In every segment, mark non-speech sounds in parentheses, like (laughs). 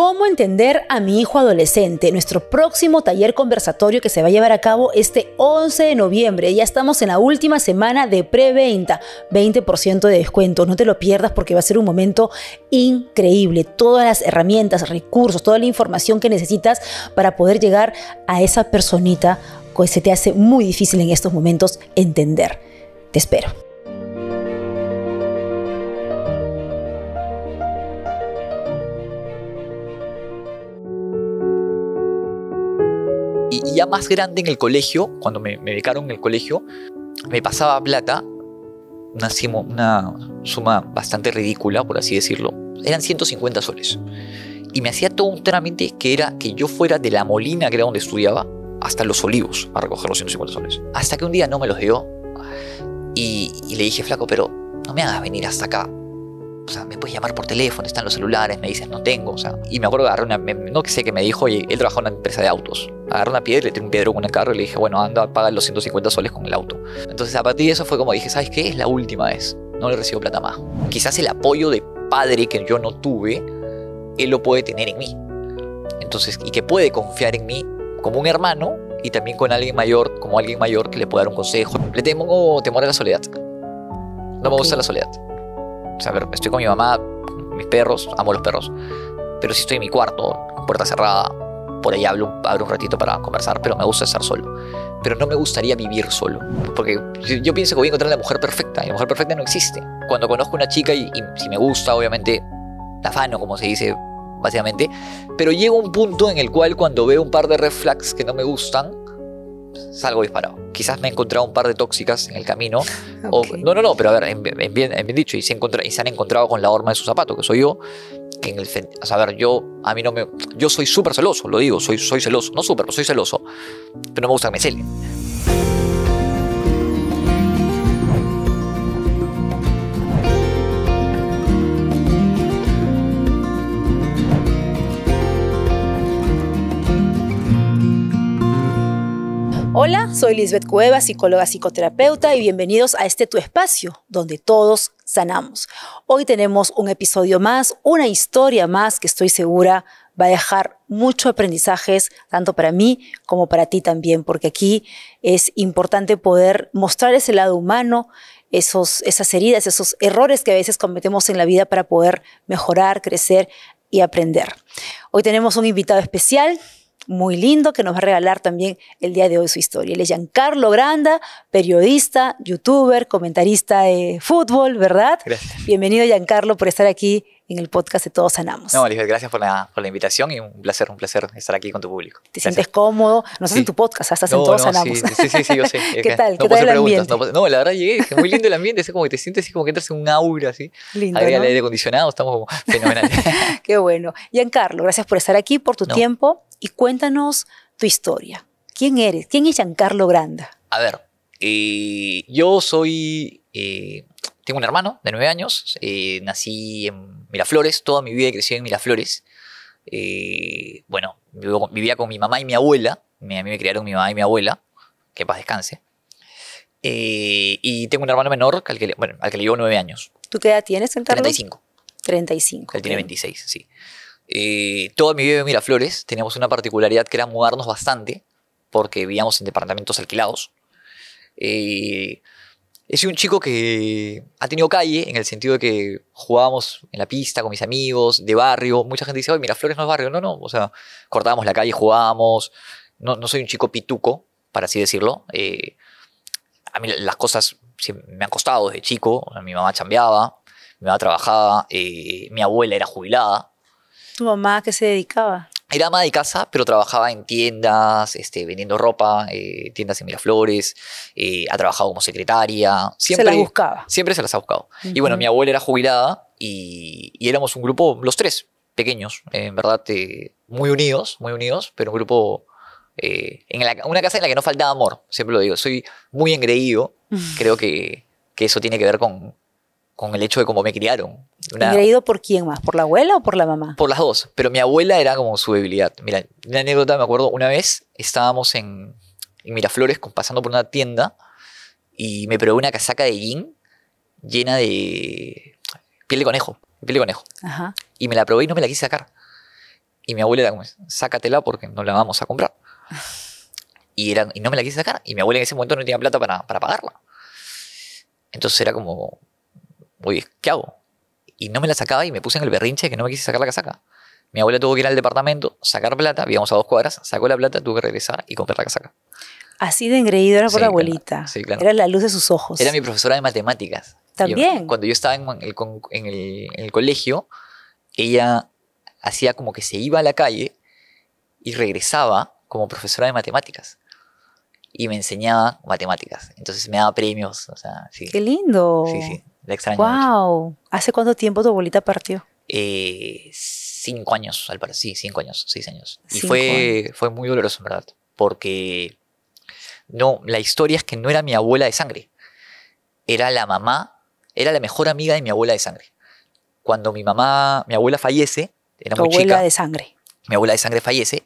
¿Cómo entender a mi hijo adolescente? Nuestro próximo taller conversatorio que se va a llevar a cabo este 11 de noviembre. Ya estamos en la última semana de preventa. 20% de descuento. No te lo pierdas porque va a ser un momento increíble. Todas las herramientas, recursos, toda la información que necesitas para poder llegar a esa personita que se te hace muy difícil en estos momentos entender. Te espero. más grande en el colegio, cuando me, me becaron en el colegio, me pasaba plata, una, una suma bastante ridícula, por así decirlo. Eran 150 soles. Y me hacía todo un trámite que era que yo fuera de la molina, que era donde estudiaba, hasta los olivos a recoger los 150 soles. Hasta que un día no me los dio y le dije, flaco, pero no me hagas venir hasta acá sea, me puedes llamar por teléfono, están los celulares, me dices, no tengo, o sea. Y me acuerdo agarré una, no sé qué me dijo, y él trabajaba en una empresa de autos. Agarré una piedra, le tiré un pedro con el carro y le dije, bueno, anda, paga los 150 soles con el auto. Entonces a partir de eso fue como dije, ¿sabes qué? Es la última vez, no le recibo plata más. Quizás el apoyo de padre que yo no tuve, él lo puede tener en mí. Entonces, y que puede confiar en mí como un hermano y también con alguien mayor, como alguien mayor que le pueda dar un consejo. Le tengo oh, temor a la soledad. No me gusta la soledad. O sea, estoy con mi mamá, mis perros, amo los perros. Pero si estoy en mi cuarto, puerta cerrada, por ahí hablo, un ratito para conversar, pero me gusta estar solo. Pero no me gustaría vivir solo. Porque yo pienso que voy a encontrar la mujer perfecta. Y la mujer perfecta no existe. Cuando conozco una chica y, si me gusta, obviamente, la afano, como se dice básicamente. Pero llega un punto en el cual cuando veo un par de reflex que no me gustan, salgo disparado. Quizás me he encontrado un par de tóxicas en el camino. (laughs) no, no, no, pero a ver, bien, dicho, y se, han encontrado con la horma de su zapato, que soy yo. en a ver, yo, a mí no me, yo soy súper celoso, lo digo, soy, soy celoso, no súper, pero soy celoso, pero no me gusta que me celen. Hola, soy Lisbeth Cueva, psicóloga psicoterapeuta y bienvenidos a este tu espacio donde todos sanamos. Hoy tenemos un episodio más, una historia más que estoy segura va a dejar muchos aprendizajes, tanto para mí como para ti también, porque aquí es importante poder mostrar ese lado humano, esos, esas heridas, esos errores que a veces cometemos en la vida para poder mejorar, crecer y aprender. Hoy tenemos un invitado especial, muy lindo que nos va a regalar también el día de hoy su historia. Él es Giancarlo Granda, periodista, youtuber, comentarista de fútbol, ¿verdad? Gracias. Bienvenido Giancarlo por estar aquí en el podcast de Todos Sanamos. No, Lisbeth, gracias por la, invitación y un placer, un placer estar aquí con tu público. Te sientes cómodo, no estás en tu podcast, estás en Todos Sanamos. Sí, sí, sí, yo sé. (laughs) ¿Qué tal? No ¿Qué tal el ambiente? No, la verdad llegué, es muy lindo el ambiente, es como que te sientes así como que entras en un aura así. Lindo, Agrega el aire acondicionado, estamos como fenomenal. (laughs) Qué bueno. Giancarlo, gracias por estar aquí, por tu tiempo y cuéntanos tu historia. ¿Quién eres? ¿Quién es Giancarlo Granda? A ver, eh, yo soy... Eh, tengo un hermano de nueve años, eh, nací en Miraflores, toda mi vida he crecido en Miraflores. Eh, bueno, vivía con mi mamá y mi abuela, a mí me criaron mi mamá y mi abuela, que paz descanse. Eh, y tengo un hermano menor al que, le, bueno, al llevo nueve años. ¿Tú qué edad tienes, Carlos? 35. 35. Él tiene 26, sí. toda mi vida en Miraflores teníamos una particularidad que era mudarnos bastante porque vivíamos en departamentos alquilados. Es un chico que ha tenido calle en el sentido de que jugábamos en la pista con mis amigos, de barrio. Mucha gente dice, oye, Flores no es barrio. No, no, o sea, cortábamos la calle, jugábamos. No, soy un chico pituco, para así decirlo. Eh, a mí las cosas me han costado desde chico. Mi mamá chambeaba, mi mamá trabajaba, eh, mi abuela era jubilada. ¿Tu mamá a qué se dedicaba? Era ama de casa, pero trabajaba en tiendas, este, vendiendo ropa, eh, tiendas en Miraflores, eh, ha trabajado como secretaria. Siempre, se las buscaba. Siempre se las ha buscado. Y bueno, mi abuela era jubilada y, éramos un grupo, los tres, pequeños, en verdad, eh, muy unidos, muy unidos, pero un grupo, en una casa en la que no faltaba amor, siempre lo digo, soy muy engreído, creo que eso tiene que ver con, con el hecho de cómo me criaron. Una, ido por quién más? ¿Por la abuela o por la mamá? Por las dos, pero mi abuela era como su debilidad. Mira, una anécdota, me acuerdo, una vez estábamos en, Miraflores pasando por una tienda y me probé una casaca de jean llena de piel de conejo, piel de conejo. Y me la probé y no me la quise sacar. Y mi abuela era como, sácatela porque no la vamos a comprar. Y, no me la quise sacar. Y mi abuela en ese momento no tenía plata para, para pagarla. Entonces era como, oye, ¿qué hago? Y no me la sacaba y me puse en el berrinche que no me quise sacar la casaca. Mi abuela tuvo que ir al departamento, sacar plata, vivíamos a dos cuadras, sacó la plata, tuve que regresar y comprar la casaca. Así de engreído era por la abuelita. sí, claro. Era la luz de sus ojos. Era mi profesora de matemáticas. También. cuando yo estaba en el, colegio, ella hacía como que se iba a la calle y regresaba como profesora de matemáticas y me enseñaba matemáticas. Entonces me daba premios. ¡Qué lindo! Sí, sí. ¡Guau! ¿Hace cuánto tiempo tu abuelita partió? Eh, cinco años, al parecer. Sí, cinco años, seis años. Y fue, fue muy doloroso, en verdad. Porque. No, la historia es que no era mi abuela de sangre. Era la mamá, era la mejor amiga de mi abuela de sangre. Cuando mi mamá, mi abuela fallece, era chica. muy abuela de sangre. Mi abuela de sangre fallece.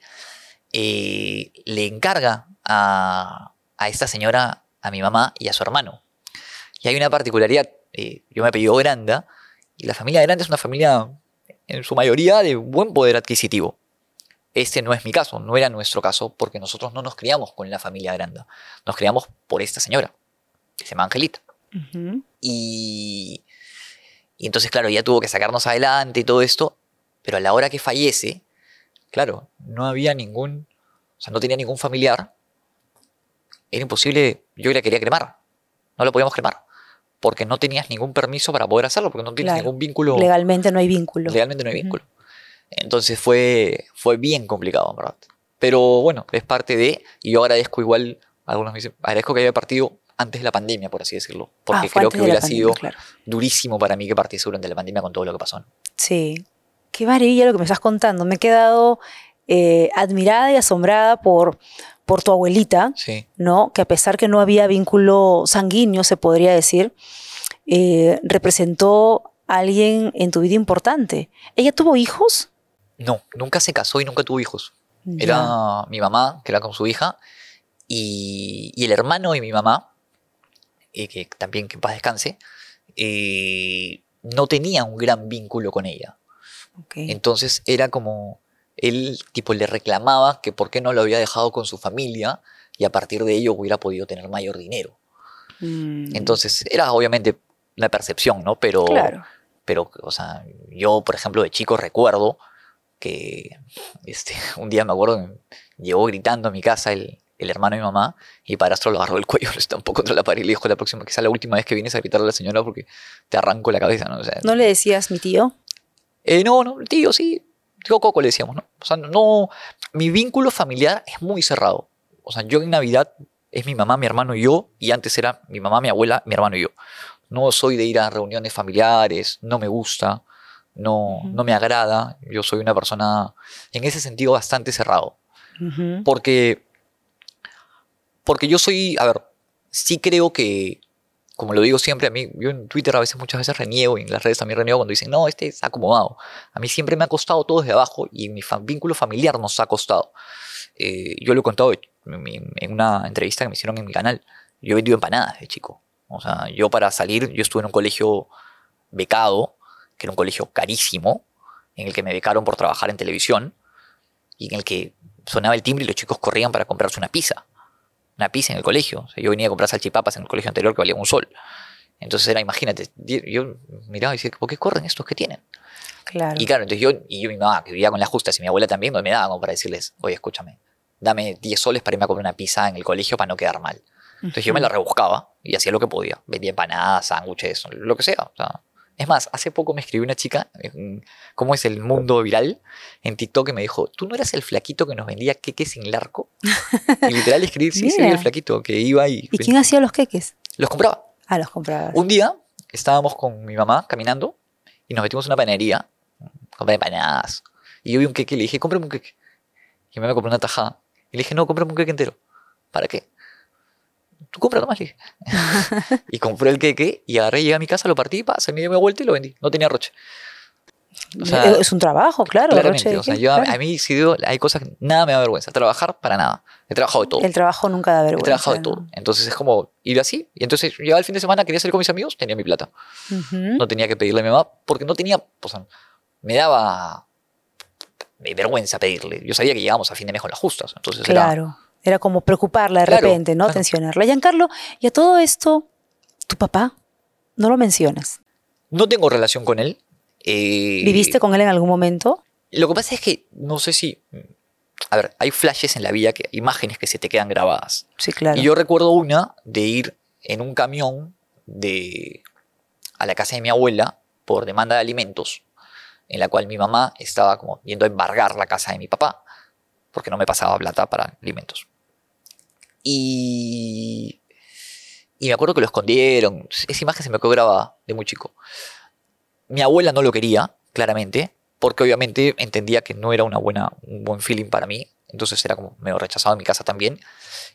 Eh, le encarga a esta señora, a mi mamá y a su hermano. Y hay una particularidad eh, yo me apellido Granda y la familia Granda es una familia en su mayoría de buen poder adquisitivo. Este no es mi caso, no era nuestro caso porque nosotros no nos criamos con la familia Granda, nos criamos por esta señora, que se llama Angelita. y, y entonces, claro, ella tuvo que sacarnos adelante y todo esto, pero a la hora que fallece, claro, no había ningún, o sea, no tenía ningún familiar, era imposible, yo la quería cremar, no la podíamos cremar porque no tenías ningún permiso para poder hacerlo, porque no tienes ningún vínculo. Legalmente no hay vínculo. Legalmente no hay vínculo. Entonces fue, fue bien complicado, verdad. Pero bueno, es parte de, y yo agradezco igual, algunos me dicen, agradezco que haya partido antes de la pandemia, por así decirlo, ah, porque creo que hubiera sido durísimo para mí que partiese durante la pandemia con todo lo que pasó. Sí, qué maravilla lo que me estás contando. Me he quedado eh, admirada y asombrada por, por tu abuelita, ¿no? Que a pesar que no había vínculo sanguíneo, se podría decir, eh, representó a alguien en tu vida importante. ¿Ella tuvo hijos? No, nunca se casó y nunca tuvo hijos. Era mi mamá, que era con su hija, y, el hermano y mi mamá, eh, que también que en paz descanse, eh, no tenía un gran vínculo con ella. Entonces era como, él tipo le reclamaba que por qué no lo había dejado con su familia y a partir de ello hubiera podido tener mayor dinero. Mm. Entonces, era obviamente una percepción, ¿no? Pero, pero, o sea, yo, por ejemplo, de chico recuerdo que este, (laughs) un día me acuerdo, llegó gritando a mi casa el, hermano de mi mamá y parastro lo agarró el cuello, (laughs) lo estampó contra la pared y le dijo la próxima, que la última vez que vienes a gritarle a la señora porque te arranco la cabeza, ¿no? ¿No le decías mi tío? Eh, no, no, tío, sí, tío Coco le decíamos, ¿no? O sea, no, mi vínculo familiar es muy cerrado. O sea, yo en Navidad es mi mamá, mi hermano y yo, y antes era mi mamá, mi abuela, mi hermano y yo. No soy de ir a reuniones familiares, no me gusta, no, no me agrada. Yo soy una persona en ese sentido bastante cerrado. Porque porque yo soy, a ver, sí creo que como lo digo siempre, a mí, yo en Twitter a veces muchas veces reniego y en las redes también reniego cuando dicen, no, este es acomodado. A mí siempre me ha costado todo desde abajo y mi vínculo familiar nos ha costado. Eh, yo lo he contado en una entrevista que me hicieron en mi canal. Yo he vendido empanadas de chico. O sea, yo para salir, yo estuve en un colegio becado, que era un colegio carísimo, en el que me becaron por trabajar en televisión y en el que sonaba el timbre y los chicos corrían para comprarse una pizza una pizza en el colegio. yo venía a comprar salchipapas en el colegio anterior que valía un sol. Entonces era, imagínate, yo miraba y decía, ¿por qué corren estos que tienen? Y claro, entonces yo y yo mi mamá, que vivía con las justas y mi abuela también, me daba como para decirles, oye, escúchame, dame 10 soles para irme a comprar una pizza en el colegio para no quedar mal. Entonces yo me la rebuscaba y hacía lo que podía. Vendía empanadas, sándwiches, lo que sea. sea es más, hace poco me escribió una chica, eh, mm, ¿cómo es el mundo viral? En TikTok que me dijo, ¿tú no eras el flaquito que nos vendía queques sin larco? Y literal escribí, (laughs) sí, sí, el flaquito que iba y... ¿Y quién hacía los queques? Los compraba. Ah, los compraba. Un día estábamos con mi mamá caminando y nos metimos en una panadería, compré empanadas. Y yo vi un queque y le dije, cómprame un queque. Y mi mamá me compró una tajada. Y le dije, no, cómprame un queque entero. ¿Para qué? tú compra más le (laughs) y compré el queque y agarré, llegué a mi casa, lo partí, se me dio vuelta y lo vendí. No tenía roche. es un trabajo, claro. A mí, si digo, hay cosas, que nada me da vergüenza. Trabajar para nada. He trabajado de todo. El trabajo nunca da vergüenza. He trabajado de todo. Entonces es como ir así. Y entonces llegaba el fin de semana, quería salir con mis amigos, tenía mi plata. No tenía que pedirle a mi mamá porque no tenía, me daba vergüenza pedirle. Yo sabía que llegábamos a fin de mes con las justas. Entonces claro. Era como preocuparla de repente, ¿no? atencionarla, Tensionarla. Giancarlo, y a todo esto, tu papá, no lo mencionas. No tengo relación con él. Eh, ¿Viviste con él en algún momento? Lo que pasa es que no sé si. Mm, a ver, hay flashes en la vida, que, imágenes que se te quedan grabadas. Sí, claro. Y yo recuerdo una de ir en un camión de, a la casa de mi abuela por demanda de alimentos, en la cual mi mamá estaba como yendo a embargar la casa de mi papá, porque no me pasaba plata para alimentos. Y, me acuerdo que lo escondieron. Esa imagen se me quedó grabada de muy chico. Mi abuela no lo quería, claramente, porque obviamente entendía que no era una buena, un buen feeling para mí. Entonces era como medio rechazado en mi casa también.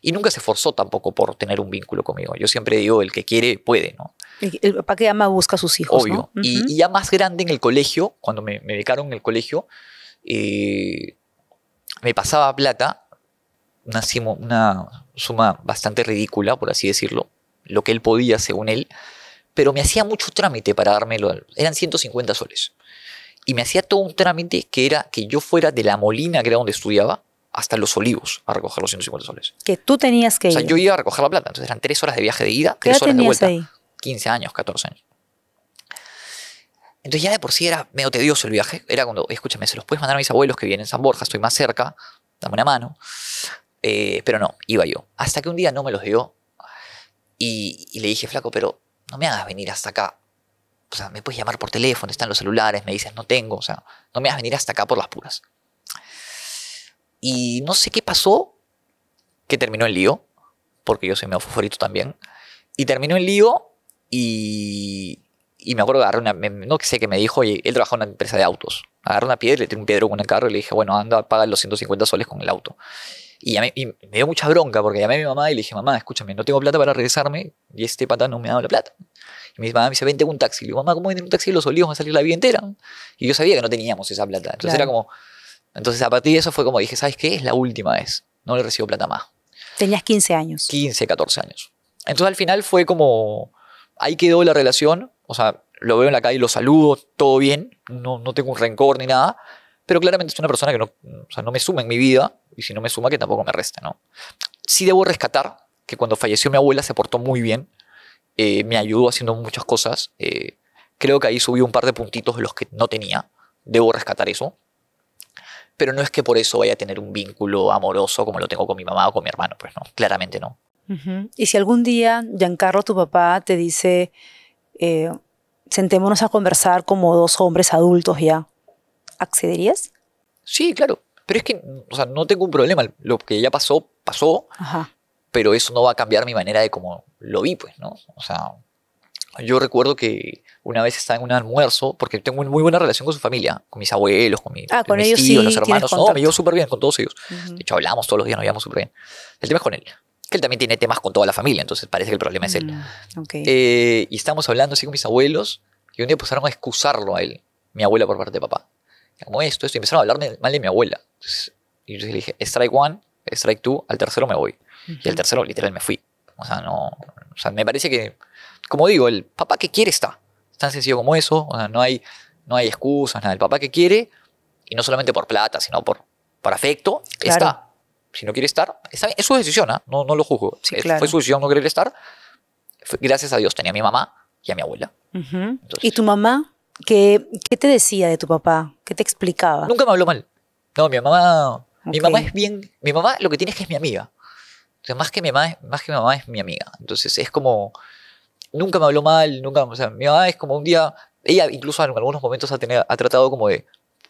Y nunca se esforzó tampoco por tener un vínculo conmigo. Yo siempre digo, el que quiere, puede, ¿no? El, que ama busca a sus hijos. Obvio. ¿no? y, ya más grande en el colegio, cuando me, me becaron en el colegio, eh, me pasaba plata, Nacimos una, suma bastante ridícula, por así decirlo, lo que él podía según él, pero me hacía mucho trámite para dármelo. Eran 150 soles. Y me hacía todo un trámite que era que yo fuera de la Molina, que era donde estudiaba, hasta Los Olivos a recoger los 150 soles. Que tú tenías que ir. O sea, yo iba a recoger la plata. Entonces eran tres horas de viaje de ida, tres horas de vuelta. Ahí? 15 años, 14 años. Entonces ya de por sí era medio tedioso el viaje. Era cuando, escúchame, se los puedes mandar a mis abuelos que vienen a San Borja, estoy más cerca, dame una mano. Eh, pero no, iba yo. Hasta que un día no me los dio y, le dije, flaco, pero no me hagas venir hasta acá. O sea, me puedes llamar por teléfono, están los celulares, me dices, no tengo, o sea, no me hagas venir hasta acá por las puras. Y no sé qué pasó, que terminó el lío, porque yo soy medio favorito también, y terminó el lío y, y me acuerdo de agarrar una, no sé qué me dijo, y él trabajaba en una empresa de autos. Agarré una piedra, le tiré un piedro con el carro y le dije, bueno, anda, paga los 150 soles con el auto. Y, me, dio mucha bronca porque llamé a mi mamá y le dije, mamá, escúchame, no tengo plata para regresarme y este pata no me ha dado la plata. Y mi mamá me dice, vente un taxi. Le digo, mamá, ¿cómo vienen un taxi? Los olivos van a salir la vida entera. Y yo sabía que no teníamos esa plata. Entonces era como, entonces a partir de eso fue como dije, ¿sabes qué? Es la última vez. No le recibo plata más. Tenías 15 años. 15, 14 años. Entonces al final fue como, ahí quedó la relación. O sea, lo veo en la calle, lo saludo, todo bien. No, no tengo un rencor ni nada. Pero claramente es una persona que no, o sea, no me suma en mi vida y si no me suma, que tampoco me resta, ¿no? Sí debo rescatar que cuando falleció mi abuela se portó muy bien, eh, me ayudó haciendo muchas cosas, eh, creo que ahí subí un par de puntitos de los que no tenía, debo rescatar eso, pero no es que por eso vaya a tener un vínculo amoroso como lo tengo con mi mamá o con mi hermano, pues no, claramente no. Y si algún día Giancarlo, tu papá, te dice, eh, sentémonos a conversar como dos hombres adultos ya, ¿accederías? Sí, claro. Pero es que, o sea, no tengo un problema. Lo que ya pasó, pasó. Pero eso no va a cambiar mi manera de cómo lo vi, pues, ¿no? O sea, yo recuerdo que una vez estaba en un almuerzo, porque tengo una muy buena relación con su familia, con mis abuelos, con, ah, con mis ellos tíos, los hermanos. No, me llevo súper bien con todos ellos. De hecho, hablamos todos los días, nos llevamos súper bien. El tema es con él, que él también tiene temas con toda la familia, entonces parece que el problema es él. Mm, eh, y estábamos hablando así con mis abuelos, y un día empezaron a excusarlo a él, mi abuela por parte de papá como esto, esto, y empezaron a hablar mal de mi abuela. y yo le dije, strike one, strike two, al tercero me voy. Y al tercero literal me fui. O sea, no, o sea, me parece que, como digo, el papá que quiere está. Es tan sencillo como eso, o sea, no hay, no hay excusas, nada. El papá que quiere, y no solamente por plata, sino por, por afecto, está. Si no quiere estar, es su decisión, ¿ah? no, no lo juzgo. Si Fue su decisión no querer estar. gracias a Dios tenía a mi mamá y a mi abuela. ¿Y tu mamá? ¿Qué, te decía de tu papá? ¿Qué te explicaba? Nunca me habló mal. No, mi mamá, mi mamá es bien, mi mamá lo que tiene es que es mi amiga. O más que mi mamá, más que mi mamá es mi amiga. Entonces es como, nunca me habló mal, nunca, o sea, mi mamá es como un día, ella incluso en algunos momentos ha, tratado como de,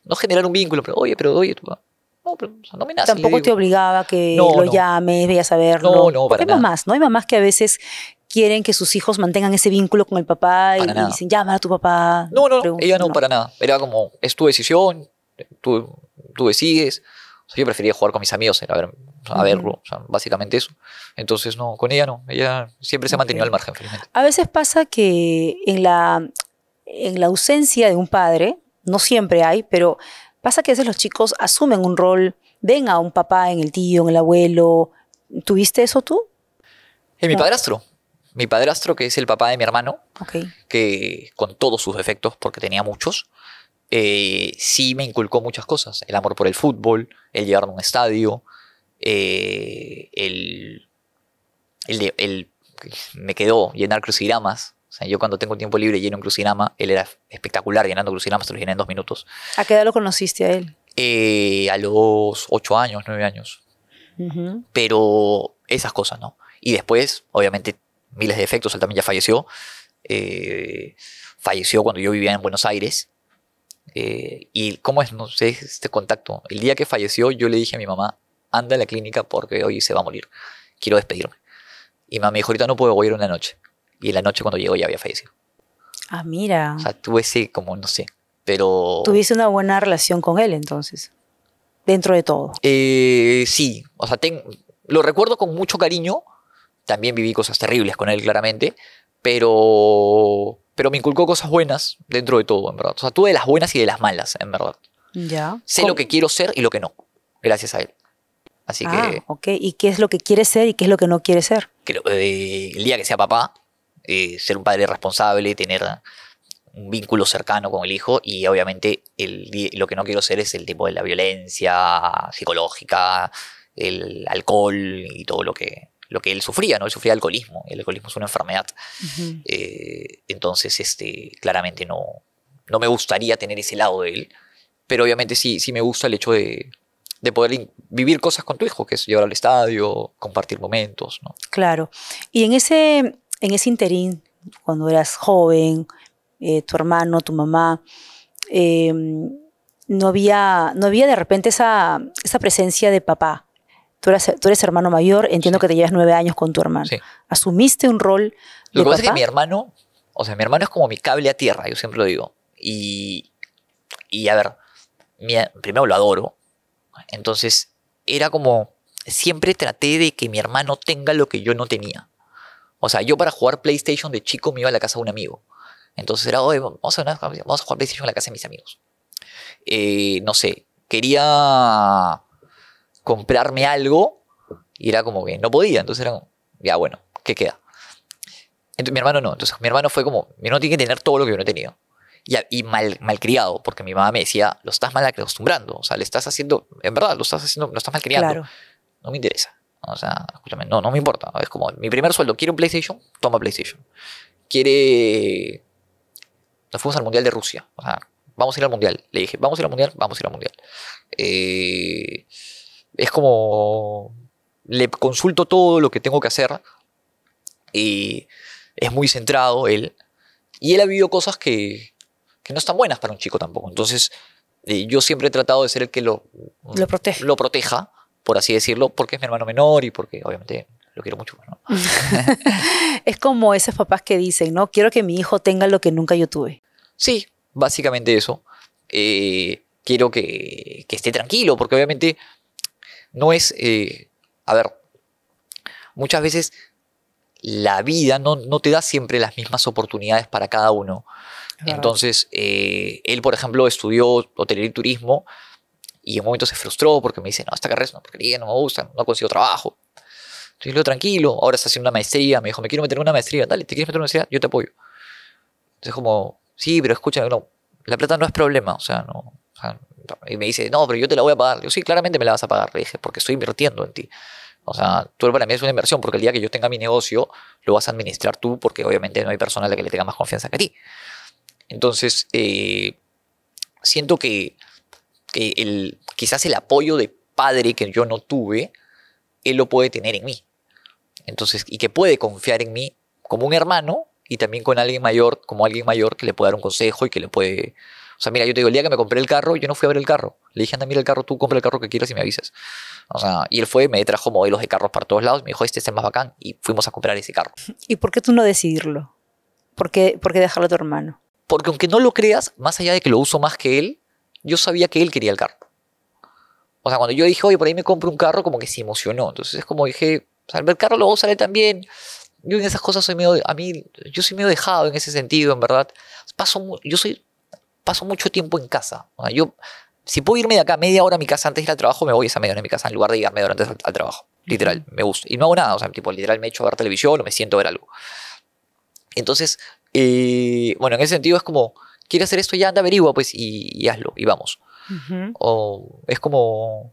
no generar un vínculo, pero oye, pero oye, tu papá. No, pero no me Tampoco te obligaba que lo llames, veas a verlo. No, no, para Porque hay mamás, ¿no? Hay mamás que a veces quieren que sus hijos mantengan ese vínculo con el papá y, dicen, llama a tu papá. No, no, ella no, para nada. Era como, es tu decisión, tú, tú decides. yo prefería jugar con mis amigos, era ver, a verlo, básicamente eso. Entonces, no, con ella no, ella siempre se ha mantenido al margen, felizmente. A veces pasa que en la, en la ausencia de un padre, no siempre hay, pero pasa que a veces los chicos asumen un rol, ven a un papá en el tío, en el abuelo. ¿Tuviste eso tú? En mi padrastro. Mi padrastro, que es el papá de mi hermano, que con todos sus defectos, porque tenía muchos, eh, sí me inculcó muchas cosas. El amor por el fútbol, el llevarme a un estadio, eh, el, el, Me quedó llenar crucigramas. O sea, yo cuando tengo tiempo libre lleno un crucigrama. Él era espectacular llenando crucigramas, te lo llené en dos minutos. ¿A qué edad lo conociste a él? Eh, a los ocho años, nueve años. Pero esas cosas, ¿no? Y después, obviamente, miles de efectos. él también ya falleció. Eh, falleció cuando yo vivía en Buenos Aires. Eh, y cómo es, no sé, este contacto. El día que falleció yo le dije a mi mamá, anda a la clínica porque hoy se va a morir. Quiero despedirme. Y mamá me dijo, ahorita no puedo, voy ir una noche. Y la noche cuando llegó ya había fallecido. Ah, mira. O sea, tuve ese, como, no sé, pero... Tuviste una buena relación con él entonces, dentro de todo. Eh, sí, o sea, lo recuerdo con mucho cariño también viví cosas terribles con él, claramente, pero, pero me inculcó cosas buenas dentro de todo, en verdad. O sea, tuve de las buenas y de las malas, en verdad. Ya. Sé lo que quiero ser y lo que no, gracias a él. Así ah, que. Ok, ¿y qué es lo que quiere ser y qué es lo que no quiere ser? Eh, el día que sea papá, eh, ser un padre responsable, tener un vínculo cercano con el hijo y obviamente lo que no quiero ser es el tipo de la violencia psicológica, el alcohol y todo lo que lo que él sufría, ¿no? Él sufría alcoholismo, el alcoholismo es una enfermedad. Eh, entonces, este, claramente no, no me gustaría tener ese lado de él, pero obviamente sí, sí me gusta el hecho de, poder vivir cosas con tu hijo, que es llevar al estadio, compartir momentos, Claro. Y en ese, en ese interín, cuando eras joven, eh, tu hermano, tu mamá, eh, no había, no había de repente esa, esa presencia de papá Tú eres, hermano mayor, entiendo que te llevas nueve años con tu hermano. ¿Asumiste un rol? lo que pasa es que mi hermano, o sea, mi hermano es como mi cable a tierra, yo siempre lo digo. Y, y a ver, primero lo adoro. Entonces, era como, siempre traté de que mi hermano tenga lo que yo no tenía. O sea, yo para jugar PlayStation de chico me iba a la casa de un amigo. Entonces era, Oye, vamos, a, jugar PlayStation a la casa de mis amigos. Eh, no sé, quería comprarme algo y era como que no podía, entonces era como, ya bueno, ¿qué queda? Entonces, mi hermano no, entonces mi hermano fue como, mi hermano tiene que tener todo lo que yo no he tenido. Y, mal, malcriado, porque mi mamá me decía, lo estás mal acostumbrando, o sea, le estás haciendo, en verdad, lo estás haciendo, lo estás malcriando. Claro. No me interesa. O sea, escúchame, no, no me importa. Es como, mi primer sueldo, ¿quiere un PlayStation? Toma PlayStation. ¿Quiere nos fuimos al Mundial de Rusia. O vamos a ir al Mundial. Le dije, vamos a ir al Mundial, vamos a ir al Mundial. Eh, es como le consulto todo lo que tengo que hacer y es muy centrado él. Y él ha vivido cosas que, que no están buenas para un chico tampoco. Entonces, eh, yo siempre he tratado de ser el que lo, mm, lo, proteja, por así decirlo, porque es mi hermano menor y porque obviamente lo quiero mucho. (laughs) es como esos papás que dicen, ¿no? Quiero que mi hijo tenga lo que nunca yo tuve. Sí, básicamente eso. Eh, quiero que, que esté tranquilo, porque obviamente no es, eh, a ver, muchas veces la vida no, te da siempre las mismas oportunidades para cada uno. Entonces, eh, él, por ejemplo, estudió hotel y turismo y en un momento se frustró porque me dice, no, esta carrera es porque no me gusta, no consigo trabajo. Entonces, lo tranquilo, ahora está haciendo una maestría, me dijo, me quiero meter en una maestría, dale, ¿te quieres meter en una maestría? Yo te apoyo. Entonces, como, sí, pero escúchame, no, la plata no es problema, o sea, no, Ah, y me dice, no, pero yo te la voy a pagar. Yo, sí, claramente me la vas a pagar. Le dije, porque estoy invirtiendo en ti. O sea, tú para mí es una inversión, porque el día que yo tenga mi negocio, lo vas a administrar tú, porque obviamente no hay persona a la que le tenga más confianza que a ti. Entonces, eh, siento que, que el, quizás el apoyo de padre que yo no tuve, él lo puede tener en mí. Entonces, y que puede confiar en mí como un hermano y también con alguien mayor, como alguien mayor que le puede dar un consejo y que le puede o sea, mira, yo te digo, el día que me compré el carro, yo no fui a ver el carro. Le dije, anda, mira el carro, tú compra el carro que quieras y me avisas. O sea, y él fue, me trajo modelos de carros para todos lados, me dijo, este, este es el más bacán y fuimos a comprar ese carro. ¿Y por qué tú no decidirlo? ¿Por qué, dejarlo a tu hermano? Porque aunque no lo creas, más allá de que lo uso más que él, yo sabía que él quería el carro. O sea, cuando yo dije, oye, por ahí me compro un carro, como que se emocionó. Entonces es como dije, o sea, el carro lo voy también. Yo en esas cosas soy medio, a mí, yo soy medio dejado en ese sentido, en verdad. Paso, yo soy paso mucho tiempo en casa. Yo, si puedo irme de acá media hora a mi casa antes de ir al trabajo, me voy esa media hora a mi casa en lugar de irme durante al, trabajo. Literal, me gusta. Y no hago nada, o sea, tipo, literal me echo a ver televisión o me siento a ver algo. Entonces, eh, bueno, en ese sentido es como, quiere hacer esto? Ya anda, averigua, pues, y, hazlo, y vamos. O es como,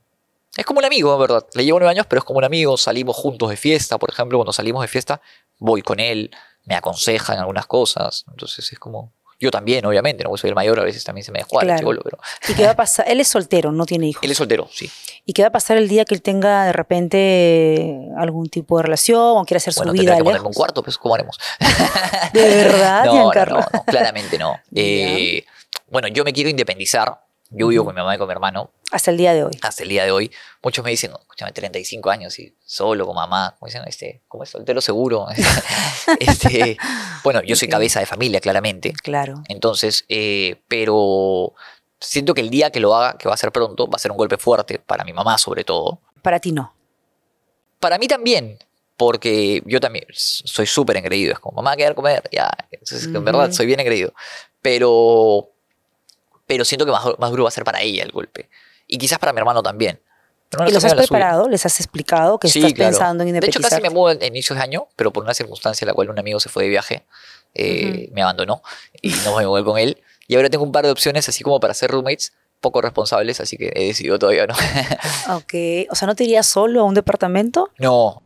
es como un amigo, verdad. Le llevo nueve años, pero es como un amigo. Salimos juntos de fiesta, por ejemplo. Cuando salimos de fiesta, voy con él, me aconseja en algunas cosas. Entonces es como. Yo también, obviamente, no soy el mayor, a veces también se me dejó el chivolo, pero... ¿Y qué va a pasar? Él es soltero, no tiene hijos. Él es soltero, sí. ¿Y qué va a pasar el día que él tenga de repente algún tipo de relación o quiera hacer su bueno, tendría que ponerme un cuarto, pues ¿cómo haremos? (laughs) ¿De verdad, (laughs) no, No, no, claramente no. (laughs) Eh, bueno, yo me quiero independizar. Yo vivo con mi mamá y con mi hermano. Hasta el día de hoy. Hasta el día de hoy. Muchos me dicen, escúchame, 35 años y solo con mamá. Como dicen, este, como es soltero seguro. este, bueno, yo soy cabeza de familia, claramente. Claro. Entonces, eh, pero siento que el día que lo haga, que va a ser pronto, va a ser un golpe fuerte para mi mamá sobre todo. Para ti no. Para mí también, porque yo también soy súper engreído. Es como, mamá, quedar a comer, ya. En verdad, soy bien engreído. Pero, pero siento que más, más duro va a ser para ella el golpe. Y quizás para mi hermano también. ¿Y los has preparado? ¿Les has explicado que estás pensando en independizar? De hecho, casi me muevo en inicios de año, pero por una circunstancia en la cual un amigo se fue de viaje, eh, me abandonó y no me mudé con él. Y ahora tengo un par de opciones, así como para hacer roommates, poco responsables, así que he decidido todavía no. (laughs) ok, o sea, ¿no te irías solo a un departamento? No.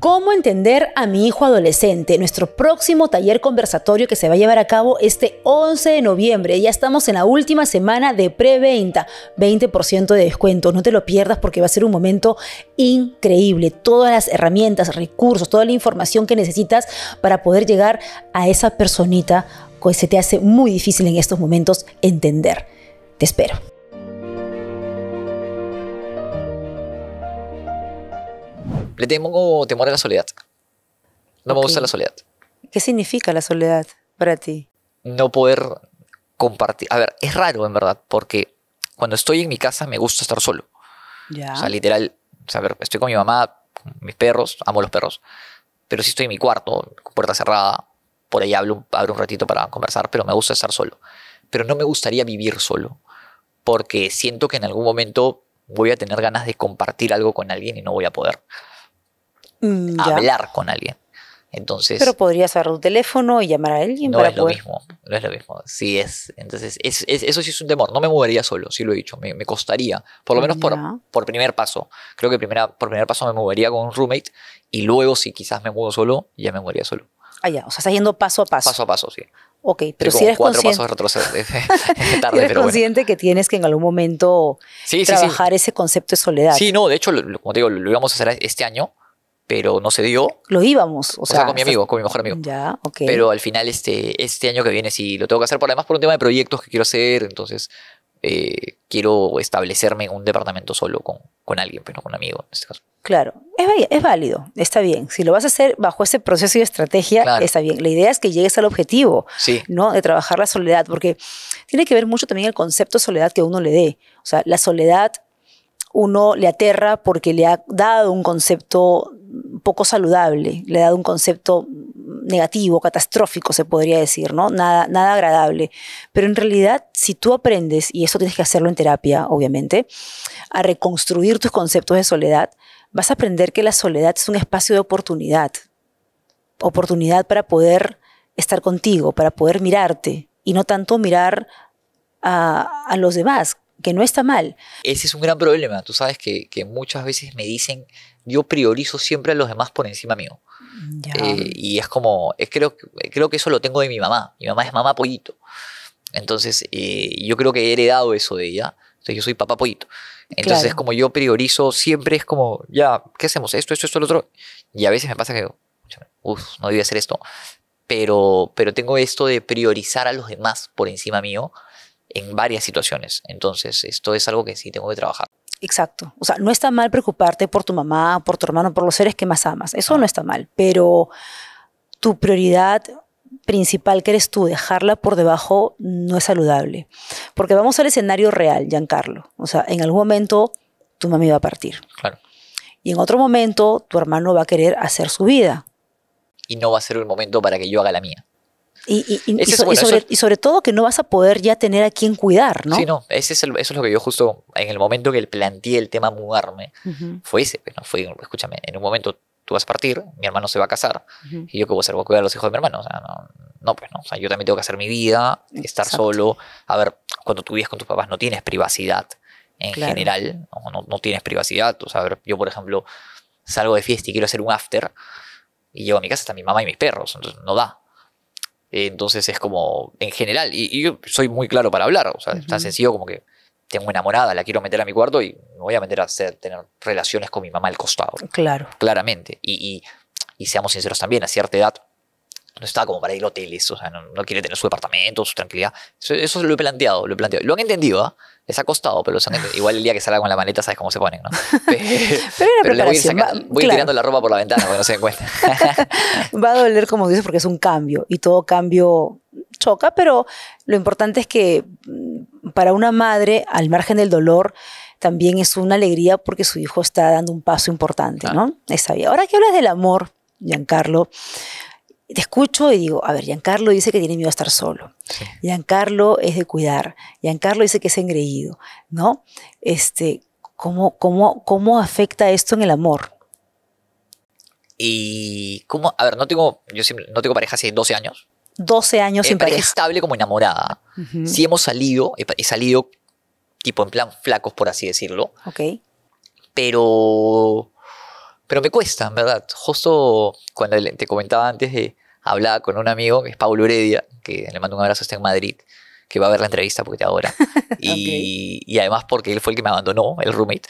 ¿Cómo entender a mi hijo adolescente? Nuestro próximo taller conversatorio que se va a llevar a cabo este 11 de noviembre. Ya estamos en la última semana de preventa. 20% de descuento. No te lo pierdas porque va a ser un momento increíble. Todas las herramientas, recursos, toda la información que necesitas para poder llegar a esa personita que pues se te hace muy difícil en estos momentos entender. Te espero. Le tengo temor a la soledad. No me gusta la soledad. ¿Qué significa la soledad para ti? No poder compartir. A ver, es raro en verdad, porque cuando estoy en mi casa me gusta estar solo. Ya. O sea, literal, estoy con mi mamá, mis perros, amo los perros. Pero si estoy en mi cuarto, puerta cerrada, por ahí hablo, abro un ratito para conversar, pero me gusta estar solo. Pero no me gustaría vivir solo, porque siento que en algún momento voy a tener ganas de compartir algo con alguien y no voy a poder. Mm, hablar con alguien. Entonces, Pero podrías agarrar un teléfono y llamar a alguien no para es lo mismo, no es lo mismo. Sí es, entonces eso sí es un temor. No me movería solo, sí lo he dicho. Me, costaría, por lo menos por, por, primer paso. Creo que primera, por primer paso me movería con un roommate y luego si quizás me mudo solo, ya me movería solo. Ah, ya, o sea, estás yendo paso a paso. Paso a paso, sí. Ok, pero, si eres consciente, eres consciente que tienes que en algún momento trabajar ese concepto de soledad. Sí, no, de hecho, como te digo, lo íbamos a hacer este año pero no se dio. Lo íbamos, o, sea, con mi amigo, con mi mejor amigo. Ya, ok. Pero al final este, este año que viene sí lo tengo que hacer, por además por un tema de proyectos que quiero hacer, entonces eh, quiero establecerme en un departamento solo con, con alguien, pero pues, no con un amigo en este caso. Claro, es, es, válido, está bien. Si lo vas a hacer bajo ese proceso y estrategia, está bien. La idea es que llegues al objetivo, sí. ¿no? De trabajar la soledad, porque tiene que ver mucho también el concepto de soledad que uno le dé. O sea, la soledad uno le aterra porque le ha dado un concepto poco saludable, le ha dado un concepto negativo, catastrófico, se podría decir, ¿no? Nada, nada agradable. Pero en realidad, si tú aprendes, y eso tienes que hacerlo en terapia, obviamente, a reconstruir tus conceptos de soledad, vas a aprender que la soledad es un espacio de oportunidad. Oportunidad para poder estar contigo, para poder mirarte y no tanto mirar a, a los demás, que no está mal. Ese es un gran problema. Tú sabes que, muchas veces me dicen, yo priorizo siempre a los demás por encima mío. Eh, y es como, es, creo, creo que eso lo tengo de mi mamá. Mi mamá es mamá pollito. Entonces, eh, yo creo que he heredado eso de ella. Entonces, yo soy papá pollito. Entonces, como yo priorizo, siempre es como, ya, ¿qué hacemos? Esto, esto, esto, lo otro. Y a veces me pasa que, uff, no debía hacer esto. Pero, pero tengo esto de priorizar a los demás por encima mío en varias situaciones. Entonces, esto es algo que sí tengo que trabajar. Exacto. O sea, no está mal preocuparte por tu mamá, por tu hermano, por los seres que más amas. Eso ah. no está mal. Pero tu prioridad principal que eres tú, dejarla por debajo, no es saludable. Porque vamos al escenario real, Giancarlo. O sea, en algún momento tu mami va a partir. Claro. Y en otro momento tu hermano va a querer hacer su vida. Y no va a ser el momento para que yo haga la mía. Y, sobre, todo que no vas a poder ya tener a quien cuidar, ¿no? Sí, no, ese es eso es lo que yo justo en el momento que planteé el tema mudarme, fue ese, pues, fue, escúchame, en un momento tú vas a partir, mi hermano se va a casar, y yo que voy a hacer, voy a cuidar a los hijos de mi hermano, o sea, no, no pues no, o sea, yo también tengo que hacer mi vida, estar solo, a ver, cuando tú vives con tus papás no tienes privacidad en general, no, no, tienes privacidad, o sea, yo por ejemplo salgo de fiesta y quiero hacer un after, y llego a mi casa, está mi mamá y mis perros, entonces no da. Eh, entonces es como, en general, y, yo soy muy claro para hablar, o sea, uh tan sencillo como que tengo una enamorada, la quiero meter a mi cuarto y me voy a meter a tener relaciones con mi mamá al costado. Claro. Claramente. y seamos sinceros también, a cierta edad no está como para ir a hoteles, o sea, no, quiere tener su departamento, su tranquilidad. Eso, lo he planteado, lo he planteado. Lo han entendido, ¿ah? Les ha costado, pero Igual el día que salga con la maleta sabes cómo se ponen, ¿no? (laughs) pero, (laughs) pero le voy, tirando la ropa por la ventana para que no se den (laughs) Va a doler, como dices, porque es un cambio y todo cambio choca, pero lo importante es que mm, para una madre, al margen del dolor, también es una alegría porque su hijo está dando un paso importante, ¿no? esa Ahora que hablas del amor, Giancarlo, te escucho y digo, a ver, Giancarlo dice que tiene miedo a estar solo. Giancarlo es de cuidar. Giancarlo dice que es engreído, ¿no? Este, ¿cómo, cómo, ¿Cómo afecta esto en el amor? Y cómo, a ver, no tengo, yo no tengo pareja hace 12 años. 12 años sin pareja. pareja. estable como enamorada. Sí hemos salido, he, salido tipo en plan flacos, por así decirlo. Ok. Pero pero me cuesta, en verdad. Justo cuando te comentaba antes, de, hablaba con un amigo que es Pablo Heredia, que le mando un abrazo, está en Madrid, que va a ver la entrevista porque te adora. (laughs) y, además porque él fue el que me abandonó, el roommate.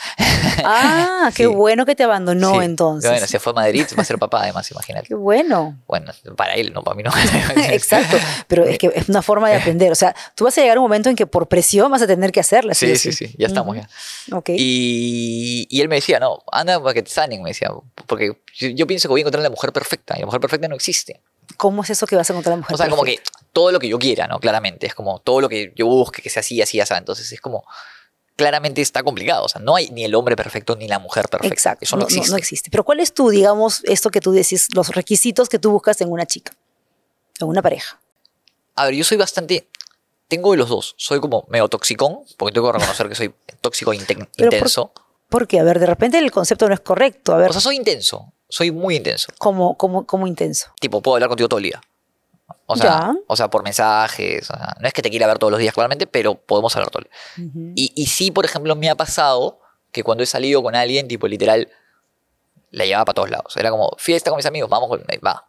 ah, (laughs) qué bueno que te abandonó entonces. Bueno, se fue a Madrid, va a ser papá además, imagínate. Qué bueno. Bueno, para él, no, para mí no. (laughs) Exacto, pero es que es una forma de aprender. O sea, tú vas a llegar a un momento en que por presión vas a tener que hacerla. Sí, sí, sí, ya estamos ya. Y, él me decía, no, anda para que te me decía, porque yo, pienso que voy a encontrar la mujer perfecta y la mujer perfecta no existe. ¿Cómo es eso que vas a encontrar la mujer? O sea, como que todo lo que yo quiera, ¿no? Claramente, es como todo lo que yo busque que sea así, así, así. Entonces es como, claramente está complicado, o sea, no hay ni el hombre perfecto ni la mujer perfecta. Exacto, eso no, existe. No, existe. Pero ¿cuál es tú, digamos, esto que tú decís, los requisitos que tú buscas en una chica, en una pareja? A ver, yo soy bastante, tengo de los dos, soy como medio toxicón, porque tengo que reconocer que soy tóxico e intenso. Por, porque, a ver, de repente el concepto no es correcto, a ver. O sea, soy intenso, soy muy intenso. ¿Cómo, como, cómo intenso? Tipo, puedo hablar contigo todo el día. O sea, o sea, por mensajes. no es que te quiera ver todos los días, claramente, pero podemos hablar todo. y, y sí, por ejemplo, me ha pasado que cuando he salido con alguien, tipo, literal, la llevaba para todos lados. Era como, fiesta con mis amigos, vamos, va,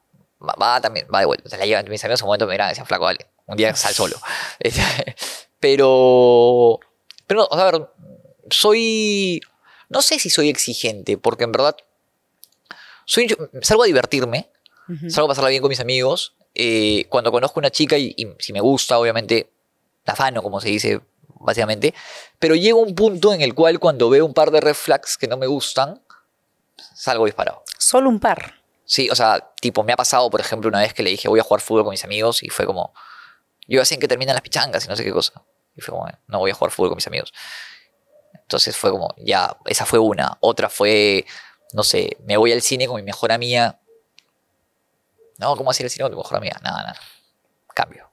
va, también, va de vuelta. O sea, la llevan mis amigos en un momento me miran y decían, flaco, dale, un día sal solo. (laughs) Este, pero, pero o sea, a ver, soy, no sé si soy exigente, porque en verdad, soy, salgo a divertirme, salgo a pasarla bien con mis amigos, eh, cuando conozco una chica y, si me gusta, obviamente, la fano como se dice básicamente, pero llega un punto en el cual cuando veo un par de red flags que no me gustan, salgo disparado. Solo un par. Sí, o sea, tipo, me ha pasado, por ejemplo, una vez que le dije voy a jugar fútbol con mis amigos y fue como, yo así en que terminan las pichangas y no sé qué cosa. Y fue como, no voy a jugar fútbol con mis amigos. Entonces fue como, ya, esa fue una. Otra fue, no sé, me voy al cine con mi mejor amiga no, ¿cómo hacer el cine mejor amiga? Nada, nada. Cambio.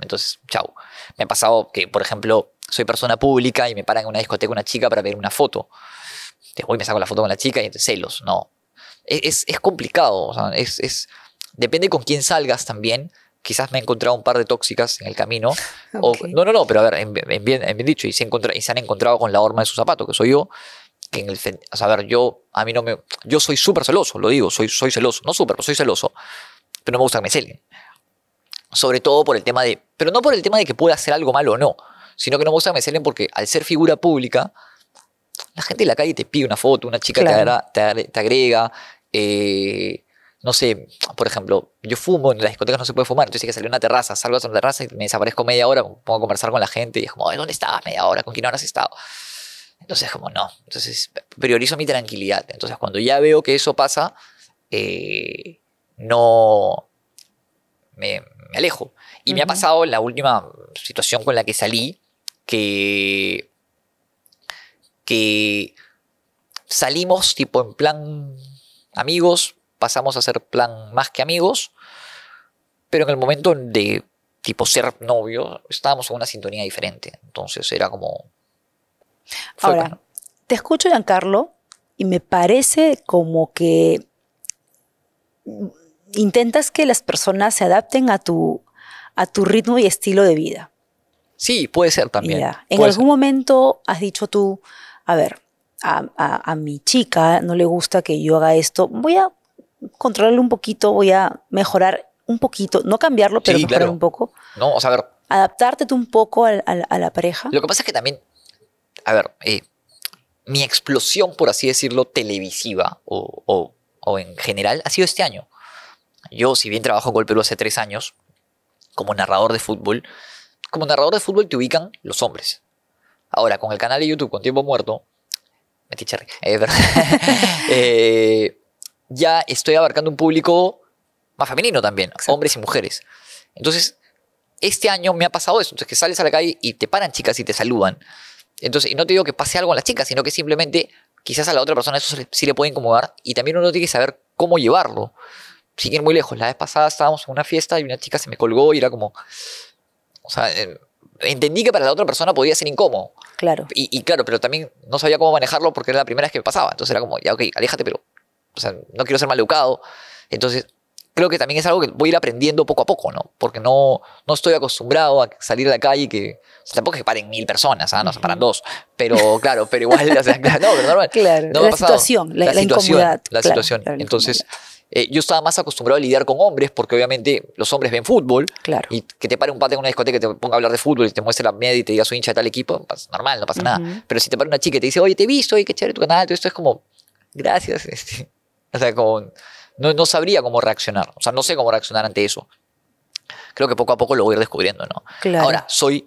Entonces, chau. Me ha pasado que, por ejemplo, soy persona pública y me paran en una discoteca una chica para ver una foto. Y me saco la foto con la chica y entonces celos. No. E-, es, es, complicado. O sea, es, es, depende con quién salgas también. Quizás me he encontrado un par de tóxicas en el camino. (laughs) O, no, no, no, pero a ver, en, bien, dicho, y se, y se han encontrado con la horma de su zapato, que soy yo, que en a ver, yo a mí no me yo soy súper celoso, lo digo, soy soy celoso, no súper, pero soy celoso pero no me gusta que me celen. Sobre todo por el tema de, pero no por el tema de que pueda hacer algo malo o no, sino que no me gusta que me celen porque al ser figura pública, la gente en la calle te pide una foto, una chica te, agrega, eh, no sé, por ejemplo, yo fumo, en las discotecas no se puede fumar, entonces hay que salir a una terraza, salgo a una terraza y me desaparezco media hora, puedo pongo a conversar con la gente y es como, ¿dónde estabas media hora? ¿Con quién ahora has estado? Entonces, como no, entonces priorizo mi tranquilidad. Entonces, cuando ya veo que eso pasa, eh, no me, alejo. Y me ha pasado la última situación con la que salí, que, salimos tipo en plan amigos, pasamos a ser plan más que amigos, pero en el momento de tipo ser novio, estábamos en una sintonía diferente. Entonces era como... Ahora, te escucho, Giancarlo, y me parece como que intentas que las personas se adapten a tu, a tu ritmo y estilo de vida. Sí, puede ser también. En algún momento has dicho tú, a ver, a, mi chica no le gusta que yo haga esto, voy a controlarlo un poquito, voy a mejorar un poquito, no cambiarlo, pero mejorar un poco. No, o sea, a ver. Adaptarte tú un poco a, la pareja. Lo que pasa es que también, a ver, eh, mi explosión, por así decirlo, televisiva o en general, ha sido este año. Yo, si bien trabajo en Gol Perú hace tres años, como narrador de fútbol, como narrador de fútbol te ubican los hombres. Ahora, con el canal de YouTube con tiempo muerto, eh, (laughs) eh, ya estoy abarcando un público más femenino también, hombres y mujeres. Entonces, este año me ha pasado eso, entonces que sales a la calle y te paran chicas y te saludan. Entonces, y no te digo que pase algo a las chicas, sino que simplemente quizás a la otra persona eso sí le puede incomodar y también uno tiene que saber cómo llevarlo sin muy lejos, la vez pasada estábamos en una fiesta y una chica se me colgó y era como, o sea, eh, entendí que para la otra persona podía ser incómodo. Claro. Y, claro, pero también no sabía cómo manejarlo porque era la primera vez que me pasaba. Entonces era como, ya, ok, aléjate, pero, o sea, no quiero ser mal educado. Entonces, creo que también es algo que voy a ir aprendiendo poco a poco, ¿no? Porque no, no estoy acostumbrado a salir a la calle y que. O sea, tampoco es que paren mil personas, ¿ah? No, se paran dos. Pero claro, pero igual. o sea, (laughs) no, normal. Claro, la, situación, la, incomodidad. La situación. Entonces, eh, yo estaba más acostumbrado a lidiar con hombres porque obviamente los hombres ven fútbol. Claro. Y que te pare un pate en una discoteca que te ponga a hablar de fútbol y te muestre la media y te diga su hincha de tal equipo, pues, normal, no pasa nada. Pero si te pare una chica y te dice, oye, te he visto, oye, qué chévere tu canal, todo esto es como, gracias. (laughs) Este, o sea, como, no, no sabría cómo reaccionar. O sea, no sé cómo reaccionar ante eso. Creo que poco a poco lo voy a ir descubriendo, ¿no? Claro. Ahora, soy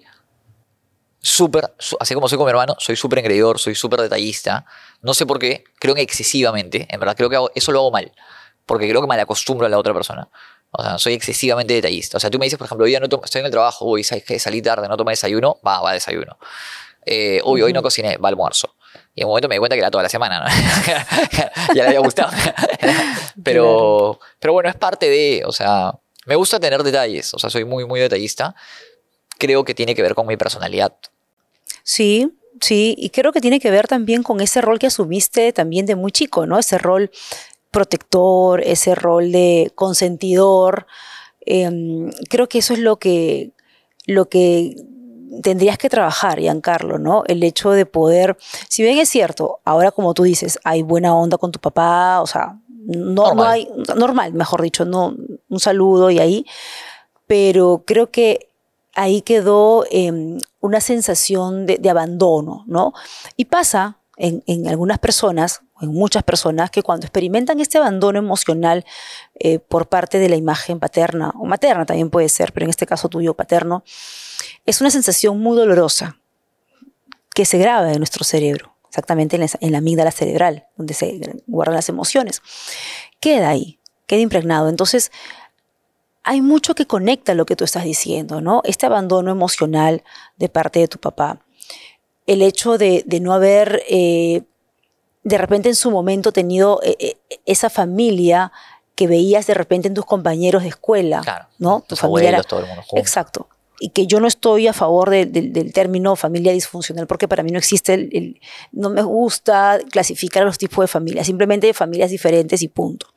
súper, así como soy con mi hermano, soy súper engreidor, soy súper detallista. No sé por qué, creo en excesivamente, en verdad, creo que eso lo hago mal porque creo que me la acostumbro a la otra persona. O sea, soy excesivamente detallista. O sea, tú me dices, por ejemplo, hoy no estoy en el trabajo, uy, salí tarde, no tomé desayuno, va, va desayuno. Eh, uy, hoy no cociné, va almuerzo. Y en un momento me di cuenta que era toda la semana, ¿no? (laughs) ya le había gustado. (laughs) pero, pero bueno, es parte de, o sea, me gusta tener detalles, o sea, soy muy, muy detallista. Creo que tiene que ver con mi personalidad. Sí, sí, y creo que tiene que ver también con ese rol que asumiste también de muy chico, ¿no? Ese rol protector, ese rol de consentidor. Em, creo que eso es lo que, lo que tendrías que trabajar, Giancarlo, ¿no? El hecho de poder, si bien es cierto, ahora como tú dices, hay buena onda con tu papá, o sea, no, normal. hay, normal, mejor dicho, no, un saludo y ahí, pero creo que ahí quedó em, una sensación de, de abandono, ¿no? Y pasa, en, algunas personas, en muchas personas, que cuando experimentan este abandono emocional eh, por parte de la imagen paterna, o materna también puede ser, pero en este caso tuyo paterno, es una sensación muy dolorosa que se graba en nuestro cerebro, exactamente en la, en la amígdala cerebral, donde se guardan las emociones. Queda ahí, queda impregnado. Entonces, hay mucho que conecta lo que tú estás diciendo, ¿no? Este abandono emocional de parte de tu papá el hecho de, no haber eh, de repente en su momento tenido eh, eh, esa familia que veías de repente en tus compañeros de escuela, claro, ¿no? Tu familia Exacto. Y que yo no estoy a favor del término familia disfuncional, porque para mí no existe, el, no me gusta clasificar a los tipos de familias, simplemente familias diferentes y punto.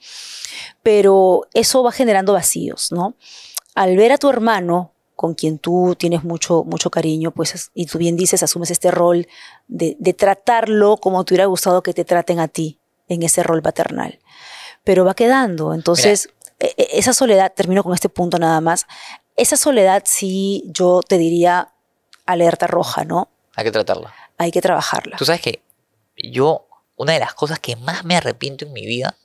Pero eso va generando vacíos, ¿no? Al ver a tu hermano con quien tú tienes mucho, mucho cariño, pues, y tú bien dices, asumes este rol de, tratarlo como te hubiera gustado que te traten a ti en ese rol paternal. Pero va quedando, entonces, e, e, esa soledad, termino con este punto nada más, esa soledad sí yo te diría alerta roja, ¿no? Hay que tratarla. Hay que trabajarla. Tú sabes que yo, una de las cosas que más me arrepiento en mi vida,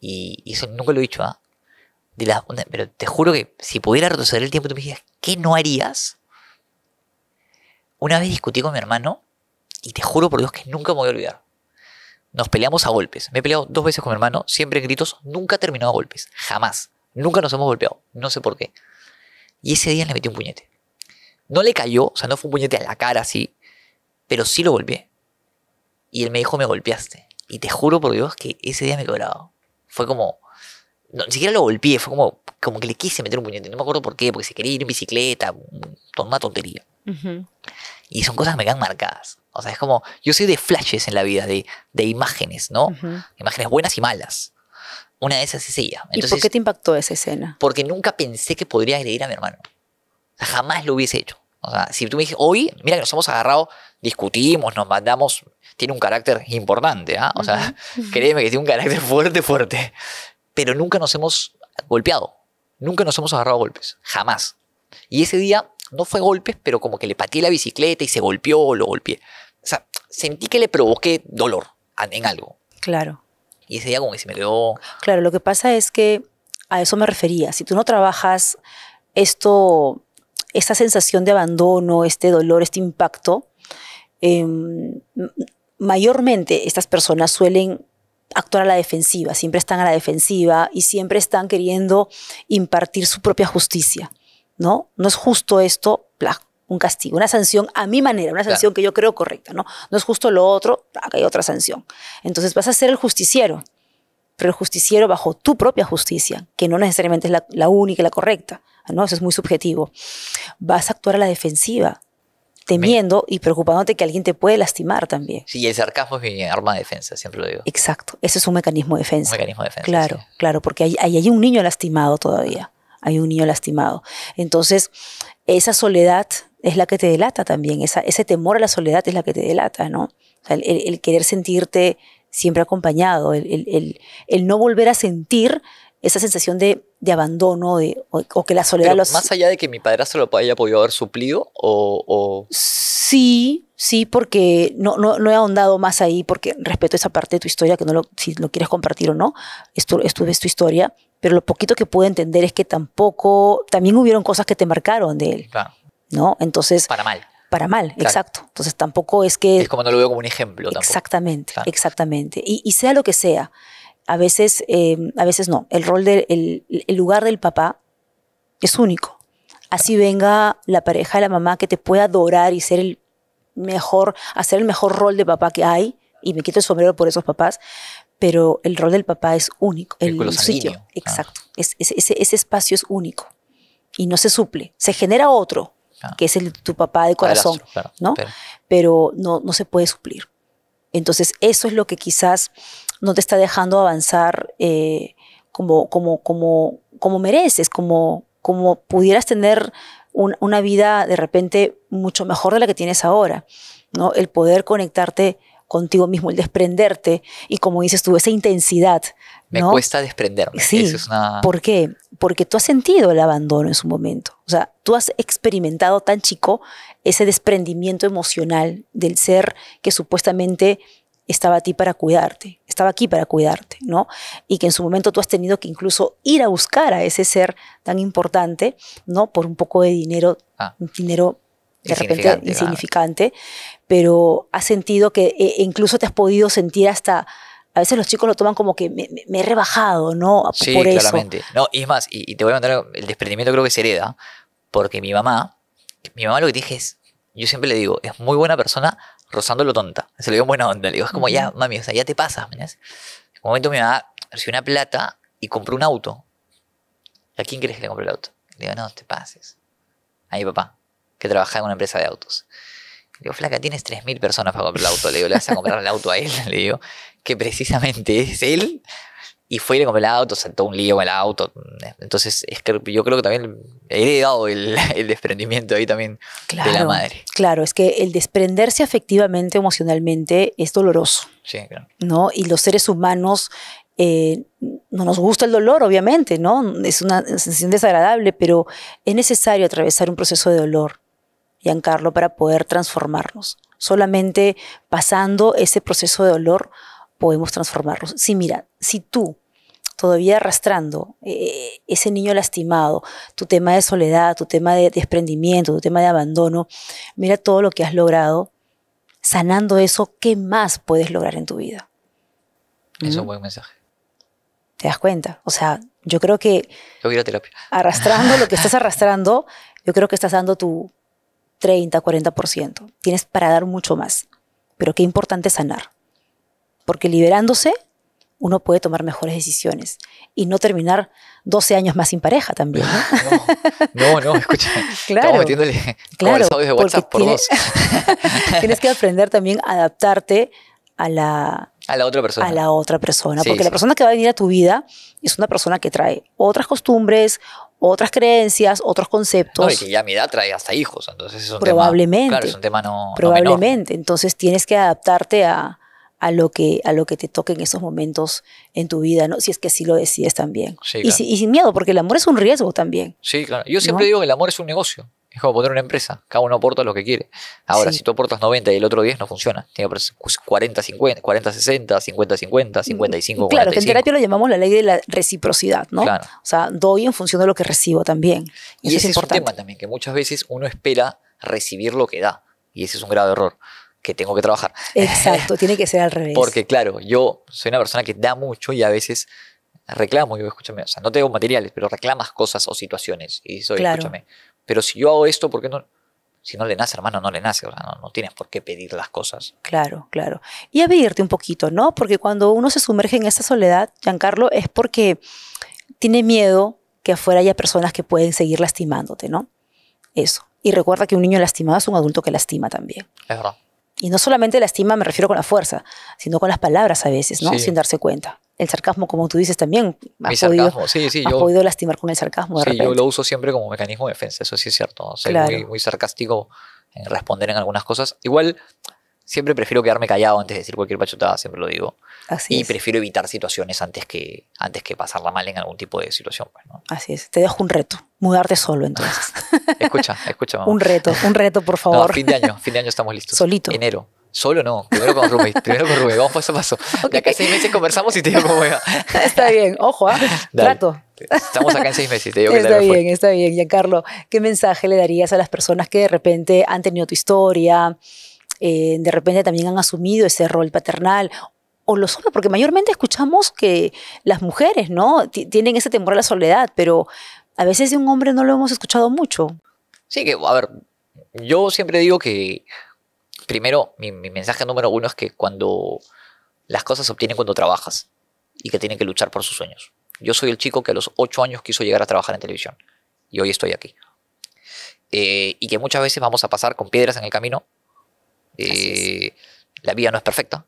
y, eso nunca lo he dicho, ¿ah? pero te juro que si pudiera retroceder el tiempo, tú me dijeras ¿qué no harías? Una vez discutí con mi hermano y te juro por Dios que nunca me voy a olvidar. Nos peleamos a golpes. Me he peleado dos veces con mi hermano, siempre en gritos, nunca terminó a golpes, jamás. Nunca nos hemos golpeado, no sé por qué. Y ese día le metí un puñete. No le cayó, o sea, no fue un puñete a la cara así, pero sí lo golpeé. Y él me dijo, me golpeaste. Y te juro por Dios que ese día me cobraba Fue como, ni siquiera lo golpeé, fue como, como que le quise meter un puñete. No me acuerdo por qué, porque se quería ir en bicicleta, una tontería. Y son cosas que me quedan marcadas. O sea, es como, yo soy de flashes en la vida, de, de imágenes, ¿no? Imágenes buenas y malas. Una de esas es ella. Entonces, ¿Y por qué te impactó esa escena? Porque nunca pensé que podría agredir a mi hermano. jamás lo hubiese hecho. O sea, si tú me dijiste, hoy, mira que nos hemos agarrado, discutimos, nos mandamos, tiene un carácter importante, ¿ah? O sea, (laughs) créeme que tiene un carácter fuerte, fuerte pero nunca nos hemos golpeado, nunca nos hemos agarrado golpes, jamás. Y ese día no fue golpes, pero como que le pateé la bicicleta y se golpeó o lo golpeé. O sea, sentí que le provoqué dolor en algo. Claro. Y ese día como que se me quedó... Claro, lo que pasa es que a eso me refería. Si tú no trabajas esto, esta sensación de abandono, este dolor, este impacto, em, mayormente estas personas suelen actuar a la defensiva, siempre están a la defensiva y siempre están queriendo impartir su propia justicia, ¿no? No es justo esto, un castigo, una sanción a mi manera, una sanción que yo creo correcta, ¿no? No es justo lo otro, hay otra sanción. Entonces vas a ser el justiciero, pero el justiciero bajo tu propia justicia, que no necesariamente es la, única y la correcta, ¿no? Eso es muy subjetivo. Vas a actuar a la defensiva, temiendo y preocupándote que alguien te puede lastimar también. Sí, el sarcasmo es mi arma de defensa, siempre lo digo. Exacto, ese es un mecanismo de defensa. mecanismo de defensa. Claro, claro, porque hay, hay, un niño lastimado todavía, hay un niño lastimado. Entonces, esa soledad es la que te delata también, ese temor a la soledad es la que te delata, ¿no? el, querer sentirte siempre acompañado, el, el no volver a sentir esa sensación de, de abandono de, o, que la soledad Pero los... Más allá de que mi padrastro lo haya podido haber suplido o... Sí, sí, porque no, no, no, he ahondado más ahí porque respeto esa parte de tu historia, que no lo, si lo quieres compartir o no, esto, esto es tu historia, pero lo poquito que puedo entender es que tampoco, también hubieron cosas que te marcaron de él. Claro. ¿No? Entonces... Para mal para mal, exacto. Entonces tampoco es que... Es como no lo veo como un ejemplo. Exactamente, exactamente. Y, y, sea lo que sea, a veces, eh, a veces no. El rol del el lugar del papá es único. Así venga la pareja, la mamá que te pueda adorar y ser el mejor, hacer el mejor rol de papá que hay. Y me quito el sombrero por esos papás. Pero el rol del papá es único. El, el sitio. Ah. Exacto. ese, espacio es único. Y no se suple. Se genera otro, ah. que es el, tu papá de corazón. ¿no? Pero, no, no se puede suplir. Entonces, eso es lo que quizás no te está dejando avanzar eh, como, como, como, como mereces, como, como pudieras tener una vida de repente mucho mejor de la que tienes ahora. ¿no? El poder conectarte contigo mismo, el desprenderte y como dices tú, esa intensidad. Me cuesta desprenderme. Sí. Eso ¿Por qué? Porque tú has sentido el abandono en su momento. O sea, tú has experimentado tan chico ese desprendimiento emocional del ser que supuestamente estaba a ti para cuidarte, estaba aquí para cuidarte, ¿no? Y que en su momento tú has tenido que incluso ir a buscar a ese ser tan importante, ¿no? Por un poco de dinero, ah. un dinero de repente insignificante, pero has sentido que e, e incluso te has podido sentir hasta a veces los chicos lo toman como que me, he rebajado, ¿no? Sí, claramente. No, y es más, y, te voy a mandar, el desprendimiento creo que se hereda, porque mi mamá, mi mamá lo que dije es, yo siempre le digo, es muy buena persona rozándolo tonta. Se lo dio en buena onda. Le digo, es como ya, mami, o sea, ya te pasas. En un momento mi mamá recibió una plata y compró un auto. ¿A quién crees que le compró el auto? Le digo, no, te pases. A mi papá, que trabajaba en una empresa de autos. Le digo, flaca, tienes 3.000 personas para comprar el auto. Le digo, le vas a comprar el auto a él. (laughs) Le digo, que precisamente es él y fue ir le el auto, sentó un lío con el auto. Entonces, yo creo que también he heredado el, (laughs) desprendimiento ahí también de la madre. Claro, es que el desprenderse afectivamente, emocionalmente, es doloroso. Sí, claro. ¿No? Y los seres humanos eh, no nos gusta el dolor, obviamente, ¿no? Es una sensación desagradable, pero es necesario atravesar un proceso de dolor, Giancarlo, para poder transformarnos. Solamente pasando ese proceso de dolor podemos transformarnos. sí, mira, si tú todavía arrastrando eh, ese niño lastimado, tu tema de soledad, tu tema de desprendimiento, tu tema de abandono, mira todo lo que has logrado, sanando eso, ¿qué más puedes lograr en tu vida? Es un buen mensaje. ¿Te das cuenta? O sea, yo creo que... Arrastrando lo que estás (laughs) arrastrando, yo creo que estás dando tu 30, 40%. Tienes para dar mucho más. Pero qué importante sanar. Porque liberándose, uno puede tomar mejores decisiones y no terminar 12 años más sin pareja también. No, no, no, escucha, (laughs) claro, estamos metiéndole claro, de WhatsApp por (laughs) tienes que aprender también a adaptarte a la, a la otra persona. A la otra persona, porque la persona que va a venir a tu vida es una persona que trae otras costumbres, otras creencias, otros conceptos. y que ya mi edad trae hasta hijos, entonces es un probablemente, tema, claro, es un tema no, probablemente. Entonces tienes que adaptarte a, a lo que, a lo que te toque en esos momentos en tu vida, ¿no? Si es que así lo decides también. y, sin miedo, porque el amor es un riesgo también. Sí, claro. Yo siempre digo que el amor es un negocio. Es como poner una empresa. Cada uno aporta lo que quiere. Ahora, si tú aportas 90 y el otro 10, no funciona. Tiene que 40, 50, 40, 60, 50, 50, 55, Claro, que en terapia lo llamamos la ley de la reciprocidad, ¿no? O sea, doy en función de lo que recibo también. Y, es, importante. tema también, que muchas veces uno espera recibir lo que da. Y ese es un grave error que tengo que trabajar. Exacto, tiene que ser al revés. Porque claro, yo soy una persona que da mucho y a veces reclamo, yo escúchame, o sea, no tengo materiales, pero reclamas cosas o situaciones y soy, claro. escúchame, pero si yo hago esto, ¿por qué no? si no le nace, hermano, no le nace, o sea, no, tienes por qué pedir las cosas. Claro, claro. Y abrirte un poquito, ¿no? Porque cuando uno se sumerge en esa soledad, Giancarlo, es porque tiene miedo que afuera haya personas que pueden seguir lastimándote, ¿no? Eso. Y recuerda que un niño lastimado es un adulto que lastima también. Es verdad. Y no solamente la estima me refiero con la fuerza, sino con las palabras a veces, ¿no? Sin darse cuenta. El sarcasmo, como tú dices también, ha podido, Sí, sí, podido lastimar con el sarcasmo. De sí, yo lo uso siempre como mecanismo de defensa, eso sí es cierto. Soy muy, muy sarcástico en responder en algunas cosas. Igual Siempre prefiero quedarme callado antes de decir cualquier pachotada, siempre lo digo. y prefiero evitar situaciones antes que, antes que pasarla mal en algún tipo de situación. Pues, ¿no? Así es. Te dejo un reto. Mudarte solo, entonces. (laughs) escucha, escucha. Mamá. Un reto, un reto, por favor. No, fin de año, fin de año estamos listos. Solito. Enero. Solo no, primero con Rubén, primero con Rubén, vamos paso a paso. Okay. De acá a seis meses conversamos y te digo cómo va. (laughs) Está bien, ojo, ¿eh? trato. Estamos acá en seis meses, te digo que Está bien, está bien. Giancarlo, ¿qué mensaje le darías a las personas que de repente han tenido tu historia, eh, de repente también han asumido ese rol paternal o los hombres, porque mayormente escuchamos que las mujeres, ¿no? tienen ese temor a la soledad, pero a veces de un hombre no lo hemos escuchado mucho. Sí, que, a ver, yo siempre digo que, primero, mi, mensaje número uno es que cuando las cosas se obtienen cuando trabajas y que tienen que luchar por sus sueños. Yo soy el chico que a los ocho años quiso llegar a trabajar en televisión y hoy estoy aquí. Eh, y que muchas veces vamos a pasar con piedras en el camino eh, la vida no es perfecta.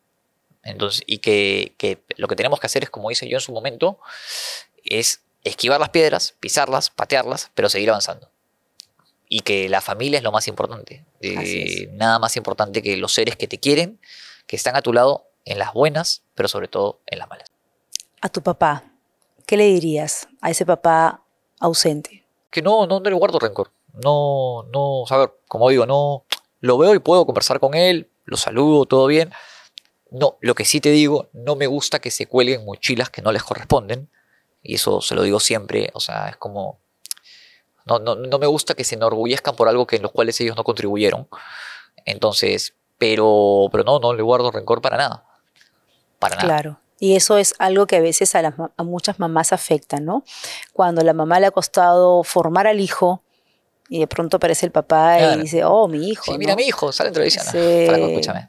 Entonces, y que, lo que tenemos que hacer es, como hice yo en su momento, es esquivar las piedras, pisarlas, patearlas, pero seguir avanzando. Y que la familia es lo más importante. Eh, nada más importante que los seres que te quieren, que están a tu lado en las buenas, pero sobre todo en las malas. A tu papá, ¿qué le dirías a ese papá ausente? Que no, no, no le guardo rencor. No, no, a ver, como digo, no, lo veo y puedo conversar con él, lo saludo, todo bien. No, lo que sí te digo, no me gusta que se cuelguen mochilas que no les corresponden. Y eso se lo digo siempre, o sea, es como... No, no, me gusta que se enorgullezcan por algo que en los cuales ellos no contribuyeron. Entonces, pero, pero no, no le guardo rencor para nada. Para nada. Claro. Y eso es algo que a veces a, las, a, muchas mamás afecta, ¿no? Cuando la mamá le ha costado formar al hijo, y de pronto aparece el papá y dice, oh, mi hijo. Sí, mira, mi hijo, sale en televisión. Sí. Ah, escúchame.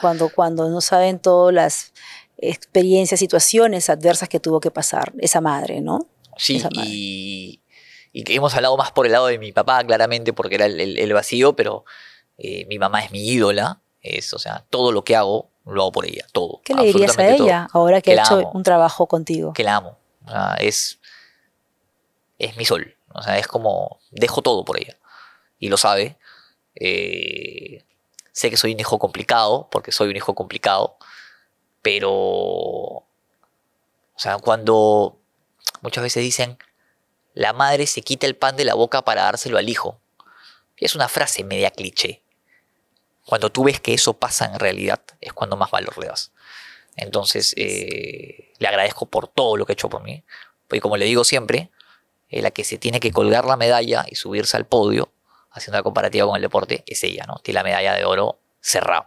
Cuando, cuando, no saben todas las experiencias, situaciones adversas que tuvo que pasar esa madre, ¿no? Sí, Y, hemos hablado más por el lado de mi papá, claramente, porque era el, vacío, pero eh, mi mamá es mi ídola, es, o sea, todo lo que hago, lo hago por ella, todo. ¿Qué le dirías a ella ahora que, ha hecho un trabajo contigo? Que la amo, es, es mi sol o sea, es como, dejo todo por ella. Y lo sabe. Eh, sé que soy un hijo complicado, porque soy un hijo complicado, pero, o sea, cuando muchas veces dicen, la madre se quita el pan de la boca para dárselo al hijo. es una frase media cliché. Cuando tú ves que eso pasa en realidad, es cuando más valor le das. Entonces, eh, le agradezco por todo lo que ha hecho por mí. Y como le digo siempre, eh, la que se tiene que colgar la medalla y subirse al podio, haciendo la comparativa con el deporte, es ella, ¿no? Tiene la medalla de oro cerrado.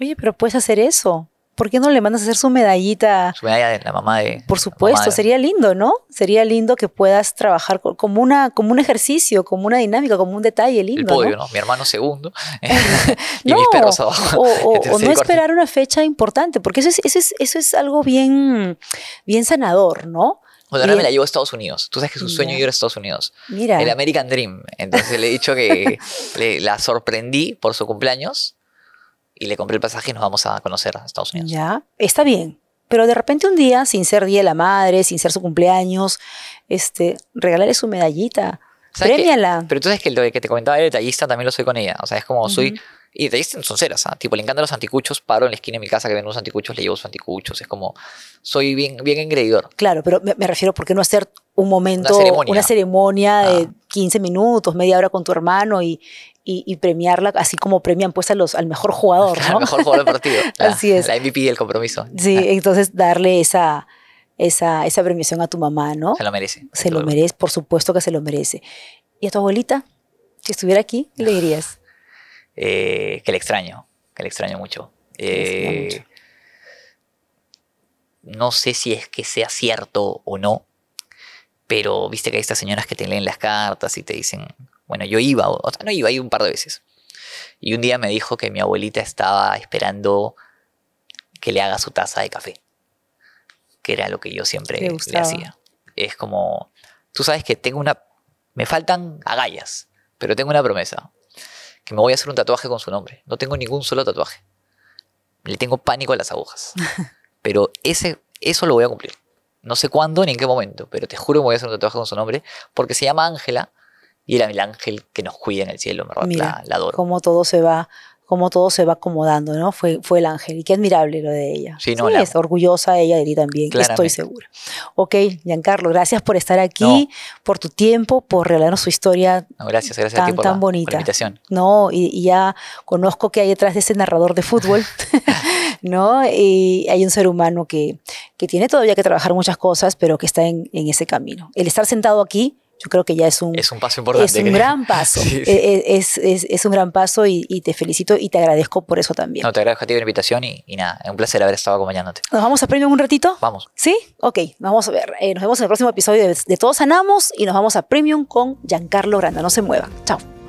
Oye, pero puedes hacer eso. ¿Por qué no le mandas a hacer su medallita? Su medalla de la mamá de. Por supuesto, sería lindo, ¿no? Sería lindo que puedas trabajar como, una, como un ejercicio, como una dinámica, como un detalle lindo. El podio, ¿no? Mi hermano segundo (laughs) (laughs) y no, mis perros abajo. O, (laughs) no esperar una fecha importante, porque eso es, eso es algo bien, bien sanador, ¿no? Bueno, me la llevo a Estados Unidos. Tú sabes que su sueño ir a Estados Unidos. Mira. El American Dream. Entonces le he dicho que (laughs) la sorprendí por su cumpleaños y le compré el pasaje y nos vamos a conocer a Estados Unidos. Ya, está bien. Pero de repente un día, sin ser Día de la Madre, sin ser su cumpleaños, este, regalarle su medallita. Premiala. Pero tú sabes que lo que te comentaba el detallista también lo soy con ella. O sea, es como soy y son ceras, ¿ah? Tipo, le encantan los anticuchos, paro en la esquina de mi casa que ven unos anticuchos, le llevo sus anticuchos. Es como, soy bien, bien Claro, pero me, refiero, ¿por qué no hacer un momento, una ceremonia, de 15 ah. minutos, media hora con tu hermano y, y, premiarla, así como premian pues a los, al mejor jugador, (laughs) ¿no? al mejor jugador del partido. (laughs) así ah, es. La MVP del compromiso. Sí, ah. entonces darle esa, esa, esa premiación a tu mamá, ¿no? Se lo merece. Se lo merece, por supuesto que se lo merece. ¿Y a tu abuelita? Si estuviera aquí, ¿qué le dirías? Eh, que le extraño, que le extraño eh, mucho. no sé si es que sea cierto o no, pero viste que hay estas señoras que te leen las cartas y te dicen, bueno, yo iba, o sea, no iba, iba un par de veces. Y un día me dijo que mi abuelita estaba esperando que le haga su taza de café, que era lo que yo siempre le hacía. Es como, tú sabes que tengo una, me faltan agallas, pero tengo una promesa me voy a hacer un tatuaje con su nombre. No tengo ningún solo tatuaje. Le tengo pánico a las agujas. (laughs) Pero ese, eso lo voy a cumplir. No sé cuándo ni en qué momento, pero te juro que me voy a hacer un tatuaje con su nombre porque se llama Ángela y era el ángel que nos cuida en el cielo, me la, todo se va cómo todo se va acomodando, ¿no? Fue, fue el ángel y qué admirable lo de ella. Sí, no, sí, es orgullosa ella de ti también, Claramente. estoy segura. Ok, Giancarlo, gracias por estar aquí, por tu tiempo, por regalarnos su historia no, gracias, gracias tan, a ti por la, bonita. invitación. No, y, y, ya conozco que hay detrás de ese narrador de fútbol, (laughs) (laughs) ¿no? Y hay un ser humano que, que tiene todavía que trabajar muchas cosas, pero que está en, en ese camino. El estar sentado aquí yo creo que ya es un, es un paso importante. Es un gran paso. (laughs) Eh, eh, es, un gran paso y, te felicito y te agradezco por eso también. No, te agradezco a ti por la invitación y, nada, es un placer haber estado acompañándote. ¿Nos vamos a premium un ratito? Vamos. ¿Sí? Ok, vamos a ver. Eh, nos vemos en el próximo episodio de, de Todos Sanamos y nos vamos a premium con Giancarlo Granda. No se muevan. Chao.